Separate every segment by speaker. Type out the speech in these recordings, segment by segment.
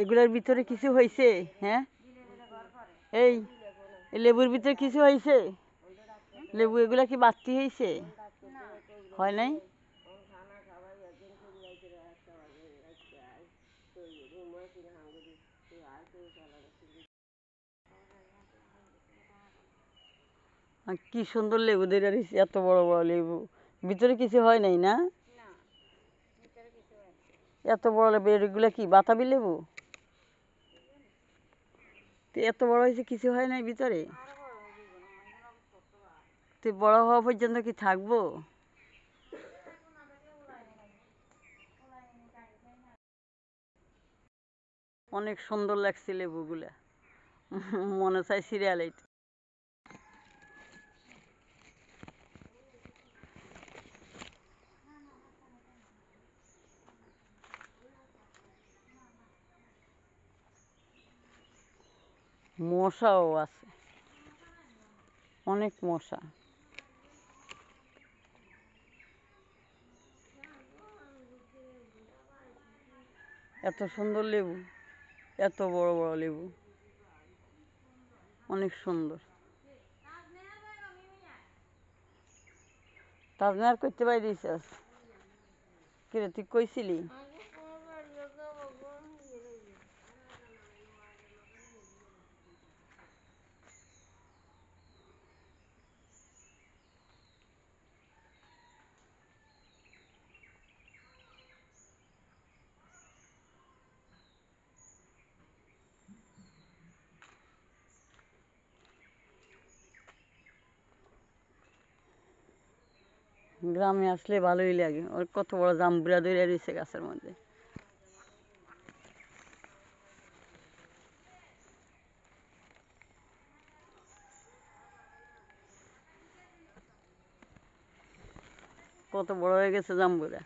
Speaker 1: এগুলোর ভিতরে কিছু হয়েছে হ্যাঁ এই লেবুর ভিতরে কিছু হয়েছে লেবু এগুলা কি বাড়তি হয়েছে হয় নাই কি সুন্দর লেবু দেরা রয়েছে এত বড় বড় লেবু ভিতরে কিছু হয় নাই না এত বড় লেবু এগুলা কি বাতাবি লেবু এত বড় হয়েছে কিছু হয় নাই ভিতরে তুই বড় হওয়া পর্যন্ত কি থাকবো অনেক সুন্দর লাগছে লেবুগুলা মনে চাই সিরিয়াল মশাও আছে অনেক মশা এত সুন্দর লেবু এত বড় বড় লেবু অনেক সুন্দর তাজনার করতে পারি দিস কিরে তুই কইছিলি গ্রামে আসলে ভালোই লাগে ওর কত বড় জাম্বুরা ধরে রয়েছে গাছের মধ্যে কত বড় হয়ে গেছে জাম্বুরা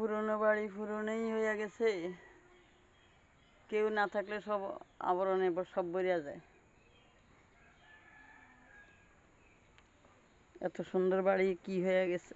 Speaker 1: পুরনো বাড়ি পুরনোই হইয়া গেছে কেউ না থাকলে সব আবরণে সব বেরিয়া যায় এত সুন্দর বাড়ি কি হয়ে গেছে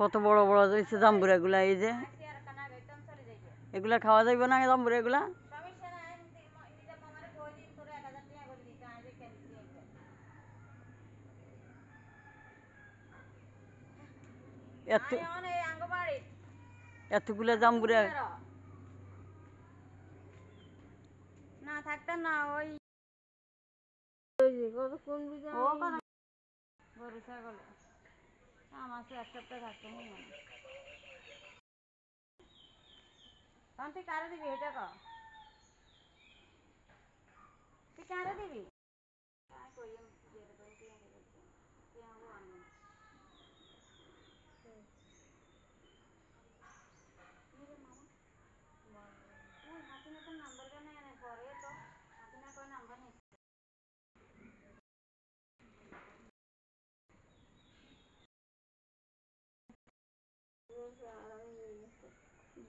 Speaker 1: কত বড় বড় হয়েছে জাম্বুরাগুলা এই যে এগুলা খাওয়া যাইব না এতগুলা জাম্বুরা না থাকতাম না ওই কোন ও ছাগল আমার হ্যাঁ, তো এক সপ্তাহ থাকতে হবে না তখন তুই কারে দিবি এটা ক তুই কারে দিবি হ্যাঁ,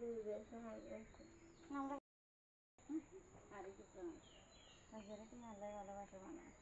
Speaker 1: നല്ല നല്ല ഭക്ഷണമാണ്